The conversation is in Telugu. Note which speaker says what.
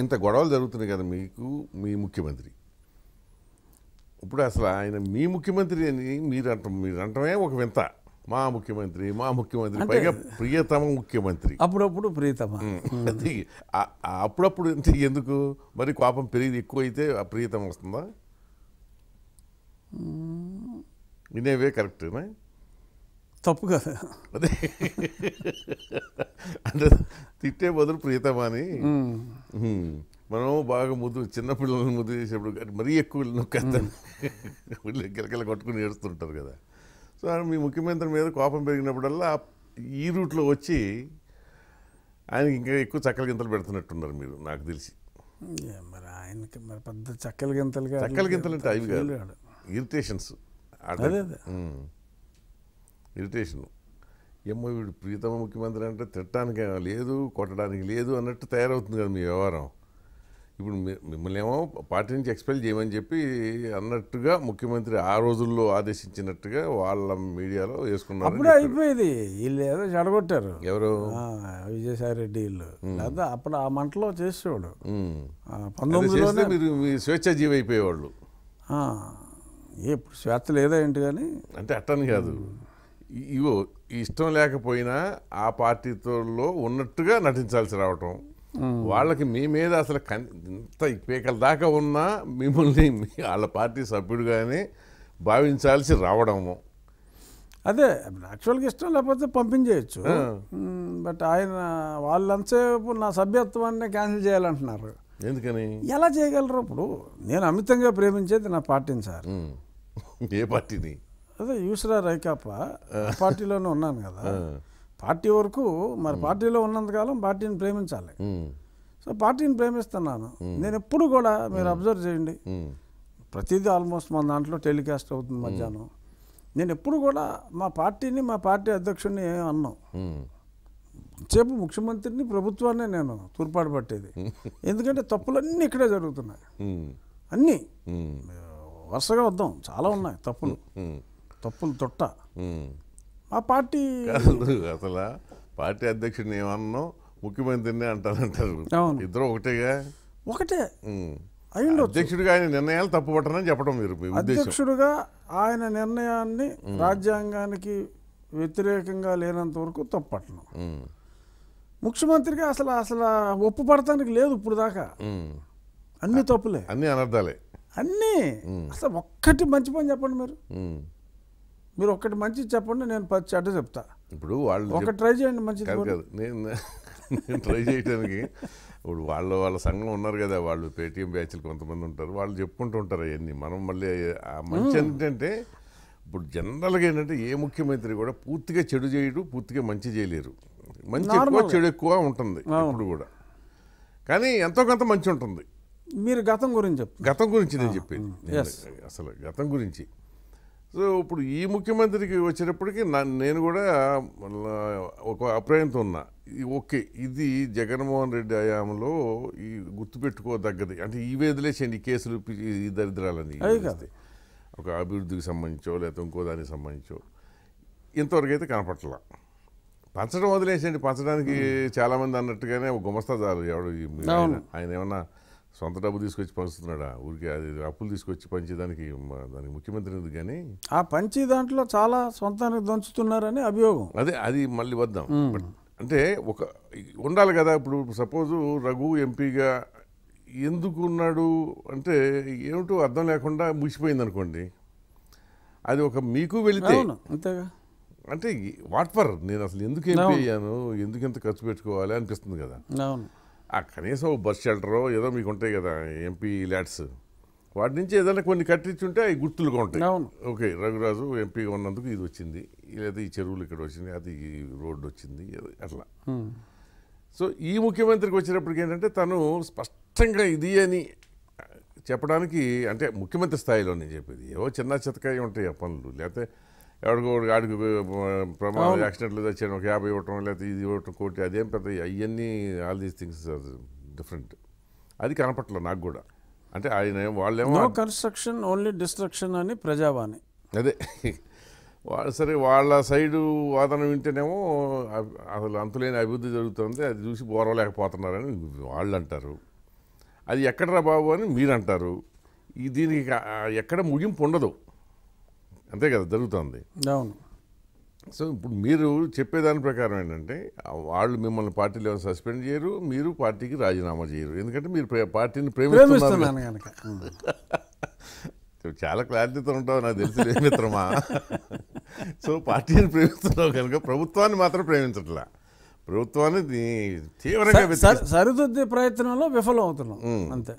Speaker 1: ఇంత గొడవలు జరుగుతున్నాయి కదా మీకు మీ ముఖ్యమంత్రి ఇప్పుడు అసలు ఆయన మీ ముఖ్యమంత్రి అని మీరు అంట మీరు అంటమే ఒక వింత మా ముఖ్యమంత్రి మా ముఖ్యమంత్రి పైగా ప్రియతమ ముఖ్యమంత్రి అప్పుడప్పుడు ప్రియతమ అది అప్పుడప్పుడు అంటే ఎందుకు మరి కోపం పెరిగి ఎక్కువైతే ఆ ప్రియతమ వస్తుందా వినేవే కరెక్టేనా తప్పు కదా అదే అంటే తిట్టే బదులు ప్రియతమాని మనం బాగా ముద్దు చిన్న పిల్లలను ముద్దు చేసేప్పుడు మరీ ఎక్కువ నొక్కేస్తాను వీళ్ళు కొట్టుకుని ఏడుస్తుంటారు కదా సో మీ ముఖ్యమంత్రి మీద కోపం పెరిగినప్పుడల్లా ఈ రూట్లో వచ్చి ఆయనకి ఇంకా ఎక్కువ చక్కల గింతలు పెడుతున్నట్టున్నారు మీరు నాకు తెలిసి
Speaker 2: మరి ఆయనకి మరి పెద్ద చక్కల గింతలుగా చక్కల గింతలు అంటే అవి కాదు
Speaker 1: ఇరిటేషన్స్ అదే ఇరిటేషను ఏమో వీడు ప్రీతమ ముఖ్యమంత్రి అంటే తిట్టడానికి లేదు కొట్టడానికి లేదు అన్నట్టు తయారవుతుంది కదా మీ వ్యవహారం ఇప్పుడు మిమ్మల్ని ఏమో పార్టీ నుంచి ఎక్స్పెల్ చేయమని చెప్పి అన్నట్టుగా ముఖ్యమంత్రి ఆ రోజుల్లో ఆదేశించినట్టుగా వాళ్ళ మీడియాలో వేసుకున్నారు అప్పుడే
Speaker 2: అయిపోయింది వీళ్ళు ఏదో చెడగొట్టారు ఎవరు విజయసాయి రెడ్డి వీళ్ళు లేదా
Speaker 1: అప్పుడు ఆ మంటలో చేసేవాడు పంతొమ్మిదిలోనే మీరు మీ స్వేచ్ఛాజీవి అయిపోయేవాళ్ళు ఇప్పుడు స్వేచ్ఛ లేదా ఏంటి కానీ అంటే అట్టని కాదు ఇగో ఇష్టం లేకపోయినా ఆ పార్టీతో ఉన్నట్టుగా నటించాల్సి రావటం వాళ్ళకి మీ మీద అసలు ఇంత పీకల దాకా ఉన్నా మిమ్మల్ని వాళ్ళ పార్టీ సభ్యుడుగానే భావించాల్సి రావడము అదే యాక్చువల్గా ఇష్టం లేకపోతే పంపించేయచ్చు
Speaker 2: బట్ ఆయన వాళ్ళంతసేపు నా సభ్యత్వాన్ని క్యాన్సిల్ చేయాలంటున్నారు ఎందుకని ఎలా చేయగలరు ఇప్పుడు నేను అమితంగా ప్రేమించేది నా పార్టీని సార్ ఏ పార్టీని అదే యూసరా రైకాప పార్టీలోనే ఉన్నాను కదా పార్టీ వరకు మరి పార్టీలో ఉన్నంతకాలం పార్టీని ప్రేమించాలి సో పార్టీని ప్రేమిస్తున్నాను నేను ఎప్పుడు కూడా మీరు అబ్జర్వ్ చేయండి ప్రతిదీ ఆల్మోస్ట్ మా దాంట్లో టెలికాస్ట్ అవుతుంది మధ్యాహ్నం నేను ఎప్పుడు కూడా మా పార్టీని మా పార్టీ అధ్యక్షుడిని అన్నాం చేపు ముఖ్యమంత్రిని ప్రభుత్వాన్నే నేను తూర్పాటు పట్టేది ఎందుకంటే తప్పులన్నీ ఇక్కడే జరుగుతున్నాయి అన్నీ వరుసగా వద్దాం చాలా
Speaker 1: ఉన్నాయి తప్పులు తప్పులు తొట్ట మా పార్టీ అసలు పార్టీ అధ్యక్షుడిని ఏమన్నా ముఖ్యమంత్రిని అంటారంటారు ఇద్దరు ఒకటేగా ఒకటే అధ్యక్షుడిగా ఆయన నిర్ణయాలు తప్పు పట్టనని చెప్పడం మీరు అధ్యక్షుడిగా
Speaker 2: ఆయన నిర్ణయాన్ని రాజ్యాంగానికి వ్యతిరేకంగా లేనంత వరకు తప్పు ముఖ్యమంత్రిగా అసలు అసలు ఒప్పు పడటానికి లేదు ఇప్పుడు దాకా అన్ని తప్పులే అన్ని అనర్థాలే అన్నీ అసలు ఒక్కటి మంచి పని చెప్పండి మీరు మీరు ఒక్కటి మంచి చెప్పండి నేను పది చెడ్డ చెప్తా
Speaker 1: ఇప్పుడు వాళ్ళు ఒక ట్రై చేయండి మంచిది నేను నేను ట్రై చేయడానికి ఇప్పుడు వాళ్ళ వాళ్ళ సంఘం ఉన్నారు కదా వాళ్ళు పేటీఎం బ్యాచ్లు కొంతమంది ఉంటారు వాళ్ళు చెప్పుకుంటూ ఉంటారు అవన్నీ మనం మళ్ళీ మంచి ఏంటంటే ఇప్పుడు జనరల్గా ఏంటంటే ఏ ముఖ్యమంత్రి కూడా పూర్తిగా చెడు చేయడు పూర్తిగా మంచి చేయలేరు మంచి ఎక్కువ చెడు ఎక్కువ ఉంటుంది ఇప్పుడు కూడా కానీ ఎంతో కొంత మంచి ఉంటుంది మీరు గతం గురించి గతం గురించి నేను చెప్పింది అసలు గతం గురించి సో ఇప్పుడు ఈ ముఖ్యమంత్రికి వచ్చేటప్పటికి నేను కూడా ఒక అభిప్రాయంతో ఉన్నా ఓకే ఇది జగన్మోహన్ రెడ్డి హయాంలో ఈ గుర్తుపెట్టుకోదగ్గది అంటే ఈ వేదిలేసేయండి కేసులు ఈ దరిద్రాలని ఒక అభివృద్ధికి సంబంధించో లేకపోతే ఇంకో దానికి సంబంధించో ఇంతవరకు అయితే కనపట్లా పంచడం వదిలేసేయండి పంచడానికి చాలామంది అన్నట్టుగానే ఒక గుమస్తా చాలు ఎవడు ఆయన ఏమన్నా సొంత డబ్బు తీసుకొచ్చి పంచుతున్నాడా ఊరికి అది అప్పులు తీసుకొచ్చి పంచేదానికి దానికి ముఖ్యమంత్రి ఉంది కానీ ఆ పంచే దాంట్లో చాలా సొంతానికి దంచుతున్నారని అభియోగం అదే అది మళ్ళీ వద్దాం అంటే ఒక ఉండాలి కదా ఇప్పుడు సపోజు రఘు ఎంపీగా ఎందుకు ఉన్నాడు అంటే ఏమిటో అర్థం లేకుండా ముగిసిపోయింది అనుకోండి అది ఒక మీకు వెళితే అంతేగా అంటే వాట్ ఫర్ నేను అసలు ఎందుకు ఎంపీ అయ్యాను ఎందుకు ఎంత ఖర్చు పెట్టుకోవాలి అనిపిస్తుంది కదా అవును కనీసం బస్ షెల్టరో ఏదో మీకు ఉంటాయి కదా ఎంపీ ల్యాడ్స్ వాటి నుంచి ఏదైనా కొన్ని కట్టించుంటే అవి గుర్తులుగా ఉంటాయి అవును ఓకే రఘురాజు ఎంపీగా ఉన్నందుకు ఇది వచ్చింది లేదా ఈ చెరువులు ఇక్కడ వచ్చింది అది ఈ రోడ్డు వచ్చింది అట్లా సో ఈ ముఖ్యమంత్రికి వచ్చినప్పటికి ఏంటంటే తను స్పష్టంగా ఇది అని చెప్పడానికి అంటే ముఖ్యమంత్రి స్థాయిలో నేను చెప్పేది ఏవో చిన్న చితకాయ ఉంటాయి ఆ పనులు లేకపోతే ఎవరికో ఆడికి ప్రమాదం యాక్సిడెంట్లు తెచ్చాను ఒక యాభై ఇవ్వటం లేకపోతే ఇది ఇవ్వటం కోటి అదేం పెద్ద అవన్నీ ఆల్ దీస్ థింగ్స్ డిఫరెంట్ అది కనపట్లేదు నాకు కూడా అంటే ఆయన వాళ్ళేమో
Speaker 2: కన్స్ట్రక్షన్ ఓన్లీ డిస్ట్రక్షన్ అని
Speaker 1: ప్రజావాణి అదే సరే వాళ్ళ సైడు వాదన వింటేనేమో అసలు అంతులేని అభివృద్ధి జరుగుతుంది అది చూసి బోరలేకపోతున్నారని వాళ్ళు అంటారు అది ఎక్కడరా బాబు అని మీరు అంటారు దీనికి ఎక్కడ ముగింపు ఉండదు అంతే కదా జరుగుతుంది అవును సో ఇప్పుడు మీరు చెప్పేదాని ప్రకారం ఏంటంటే వాళ్ళు మిమ్మల్ని పార్టీలో సస్పెండ్ చేయరు మీరు పార్టీకి రాజీనామా చేయరు ఎందుకంటే మీరు పార్టీని ప్రేమిస్తున్నారు కనుక చాలా క్లారిటీతో ఉంటావు నాకు తెలిసి మిత్రమా సో పార్టీని ప్రేమిస్తున్నావు కనుక ప్రభుత్వాన్ని మాత్రం ప్రేమించట్లా ప్రభుత్వాన్ని తీవ్రంగా సరిదిద్దే ప్రయత్నంలో విఫలం అవుతున్నాం
Speaker 2: అంతే